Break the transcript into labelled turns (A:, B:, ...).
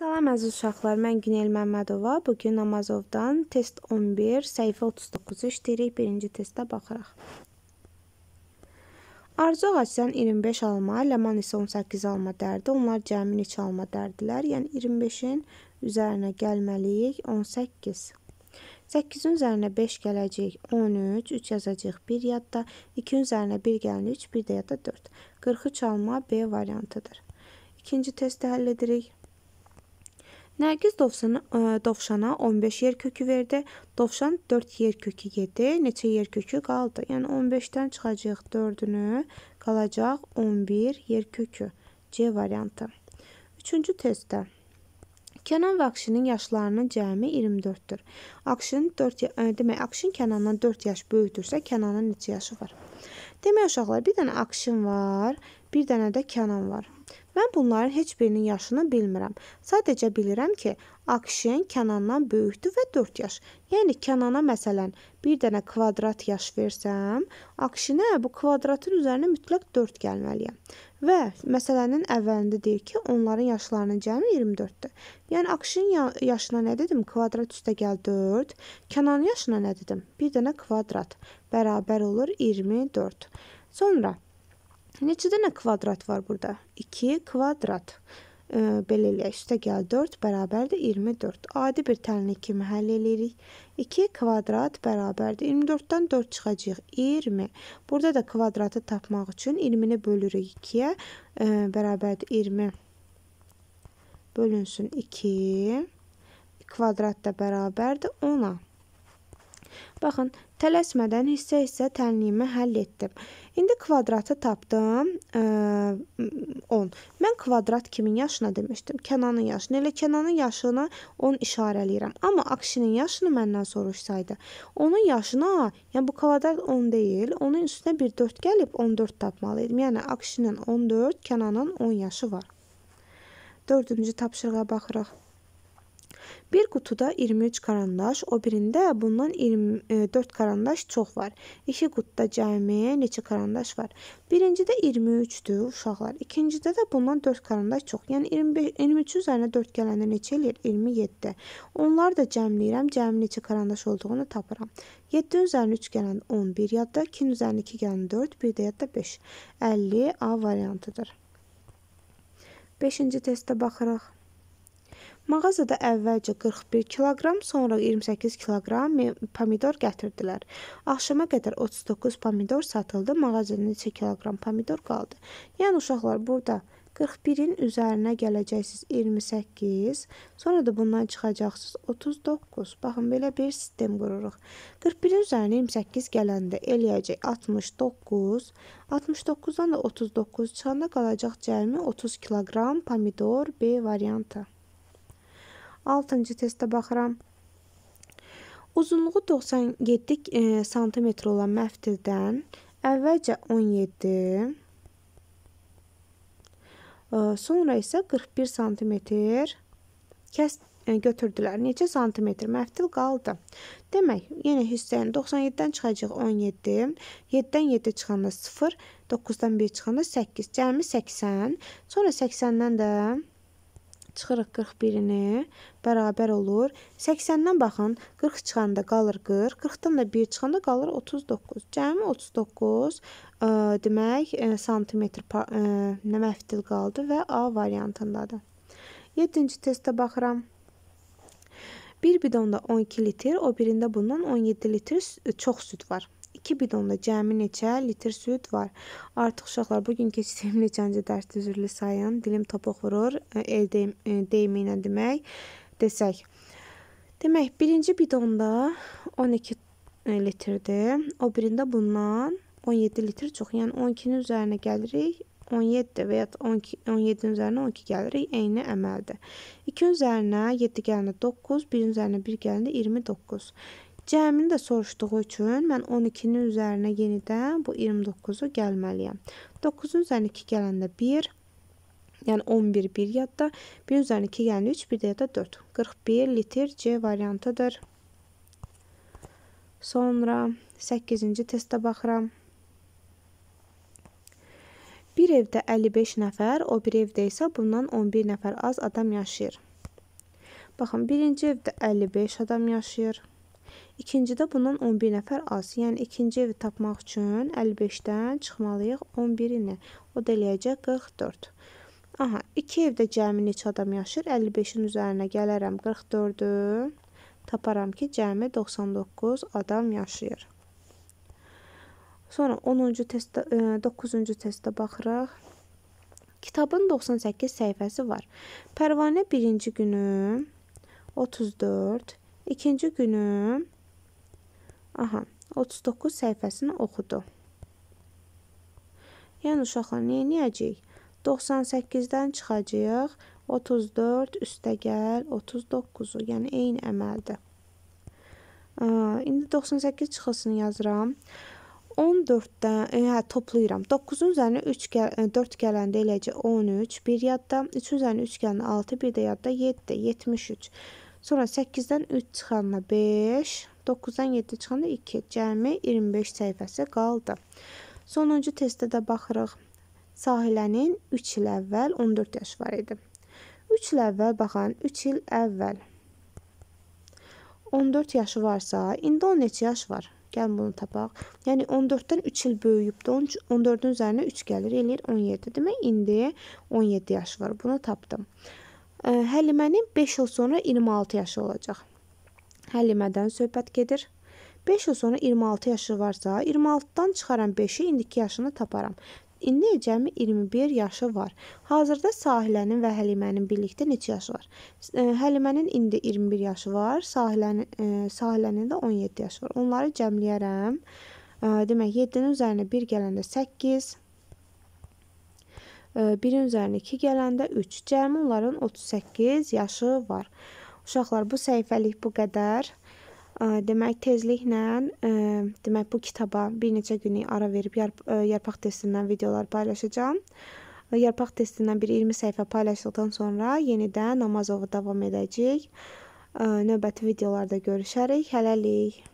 A: Salam əziz uşaqlar, mən Günel Məmmədova. Bu gün Namazovdan test 11, səhifə 39-u işləyirik. Birinci testə baxırıq. Arzu ağacdan 25 alma, Ləman isə 18 alma dərdi. Onlar cəmi neçə alma dərdilər? Yəni 25-in üzərinə gəlməliyik 18. 8-in üzərinə 5 gələcək 13, 3 yazacağıq 1 yadda, 2-in üzərinə 1 gəlinir 3, 1 də yadda 4. 43 alma B variantıdır. İkinci testdə həll edirik. Nərgiz e, dovşana, dovşana 15 yer kökü verdi. Dovşan 4 yer kökü yedi. Neçə yer kökü qaldı? Yəni 15-dən çıxacaq 4-ünü, qalacaq 11 yer kökü. C variantı. 3-cü testdə Kənan və Akşinin yaşlarının cəmi 24-dür. Akşin 4 e, demək Akşin Kənandan 4 yaş böyükdürsə, Kənanın neçə yaşı var? Demək uşaqlar, bir dənə Akşin var, bir dənə də Kənan var. Mən bunların heç birinin yaşını bilmirəm. Sadəcə bilirəm ki, Akşin Kənandan böyükdür və 4 yaş. Yəni Kənana məsələn bir dənə kvadrat yaş versəm, Akşinə bu kvadratın üzərinə mütləq 4 gəlməliyəm. Və məsələnin əvvəlində deyir ki, onların yaşlarının cəmi 24-dür. Yəni Akşin yaşına nə dedim? Kvadrat üstə gəl 4. Kənan yaşına nə dedim? Bir dənə kvadrat bərabər olur 24. Sonra Neçə dənə kvadrat var burada? 2 kvadrat. E, belə eləyək. Üstə gəl 4 bərabərdir 24. Adi bir tənlik kimi həll eləyirik. 2 kvadrat bərabərdir 24-dən 4 çıxacağıq. 20. Burada da kvadratı tapmaq üçün 20-ni bölürük 2-yə. E, bərabərdir 20. Bölünsün 2. Kvadrat da bərabərdir 10-a. Baxın, tələsmədən hissə-hissə tənliyimi həll etdim. İndi kvadratı tapdım. Ə, e, 10. Mən kvadrat kimin yaşına demişdim? Kənanın yaşını. Elə Kənanın yaşını 10 işarələyirəm. Amma Akşinin yaşını məndən soruşsaydı, onun yaşına, yəni bu kvadrat 10 deyil, onun üstünə bir 4 gəlib 14 tapmalı idim. Yəni Akşinin 14, Kənanın 10 yaşı var. 4-cü tapşırığa baxırıq. Bir qutuda 23 karandaş, o birində bundan 24 e, karandaş çox var. İki qutuda cəmi neçə karandaş var? Birincidə 23-dür uşaqlar. İkincidə də bundan 4 karandaş çox. Yəni 25 23 üzərinə 4 gələndə neçə eləyir? 27. Onları da cəmləyirəm. Cəmi neçə karandaş olduğunu tapıram. 7 üzərinə 3 gələndə 11 yadda, 2-nin üzərinə 2 gələndə 4, bir də yadda 5. 50 A variantıdır. 5-ci testə baxırıq. Mağazada əvvəlcə 41 kiloqram, sonra 28 kiloqram pomidor gətirdilər. Axşama qədər 39 pomidor satıldı, mağazada neçə kiloqram pomidor qaldı. Yəni uşaqlar burada 41-in üzərinə gələcəksiniz 28, sonra da bundan çıxacaqsınız 39. Baxın, belə bir sistem qururuq. 41-in üzərinə 28 gələndə eləyəcək 69. 69-dan da 39 çıxanda qalacaq cəmi 30 kiloqram pomidor B variantı. 6-cı testə baxıram. Uzunluğu 97 e, sm olan məftildən əvvəlcə 17, e, sonra isə 41 sm kəs e, götürdülər. Neçə santimetr məftil qaldı? Demək, yenə hissəni 97-dən çıxacaq 17, 7-dən 7 çıxanda 0, 9-dan 1 çıxanda 8, cəmi 80, sonra 80-dən də çıxırıq 41-ini, bərabər olur. 80-dən baxın, 40 çıxanda qalır 40, 40-dan da 1 çıxanda qalır 39. Cəmi 39 ə, e, demək ə, e, santimetr ə, e, nə məftil qaldı və A variantındadır. 7-ci testə baxıram. Bir bidonda 12 litr, o birində bundan 17 litr çox süd var. 2 bidonda cəmi neçə litr süd var? Artıq uşaqlar bu gün keçdiyim neçənci dərsdə üzrlü sayın. Dilim topuq vurur. E, el e, deyimi ilə demək desək. Demək, birinci bidonda 12 e, litrdir. O birində bundan 17 litr çox. Yəni 12-nin üzərinə gəlirik. 17 və ya 17-nin üzərinə 12 gəlirik, eyni əməldir. 2 üzərinə 7 gəlində 9, 1 üzərinə 1 gəlində 29. Cəmini də soruşduğu üçün mən 12-nin üzərinə yenidən bu 29-u gəlməliyəm. 9-un üzərinə 2 gələndə 1, yəni 11 1 yadda, 1-in üzərinə 2 gələndə 3, bir də yadda 4. 41 litr C variantıdır. Sonra 8-ci testə baxıram. Bir evdə 55 nəfər, o bir evdə isə bundan 11 nəfər az adam yaşayır. Baxın, birinci evdə 55 adam yaşayır. İkincidə bundan 11 nəfər az. Yəni ikinci evi tapmaq üçün 55-dən çıxmalıyıq 11-ini. O da eləyəcək 44. Aha, 2 evdə cəmi neçə adam yaşır? 55-in üzərinə gələrəm 44-ü. Taparam ki, cəmi 99 adam yaşayır. Sonra 10-cu testdə 9-cu e, testdə baxırıq. Kitabın 98 səhifəsi var. Pərvanə 1-ci günü 34, 2-ci günü Aha, 39 səhifəsini oxudu. Yəni uşaqlar, nə edəcəyik? 98-dən çıxacağıq. 34 üstə gəl 39-u, yəni eyni əməldir. İndi 98 çıxısını yazıram. 14-dən, hə, toplayıram. 9-un üzərinə 3 gəl 4 gələndə eləcə 13, bir yadda, 3 üzərinə 3 gələndə 6, bir də yadda 7, 73. Sonra 8-dən 3 çıxanda 5, 9-dan 7 çıxanda 2, cəmi 25 səhifəsi qaldı. Sonuncu testdə də baxırıq. Sahilənin 3 il əvvəl 14 yaş var idi. 3 il əvvəl baxan 3 il əvvəl 14 yaşı varsa, indi onun neçə yaş var? Gəl bunu tapaq. Yəni 14-dən 3 il böyüyübdü. 14-ün üzərinə 3 gəlir, eləyir 17. Demək indi 17 yaşı var. Bunu tapdım. Həlimənin 5 il sonra 26 yaşı olacaq. Həlimədən söhbət gedir. 5 il sonra 26 yaşı varsa, 26-dan çıxaram 5-i, indiki yaşını taparam. İndi cəmi 21 yaşı var. Hazırda Sahilənin və Həlimənin birlikdə neçə yaşı var? Həlimənin indi 21 yaşı var, Sahilənin Sahilənin də 17 yaşı var. Onları cəmləyərəm. Demək 7-nin üzərinə 1 gələndə 8, 1-in üzərinə 2 gələndə 3. Cəmi onların 38 yaşı var. Uşaqlar, bu səhifəlik bu qədər. Demək, tezliklə demək, bu kitaba bir neçə günlük ara verib yarpaq testindən videolar paylaşacağım. Yarpaq testindən bir 20 səhifə paylaşdıqdan sonra yenidən Namazovu davam edəcək. Növbəti videolarda görüşərik. Hələlik!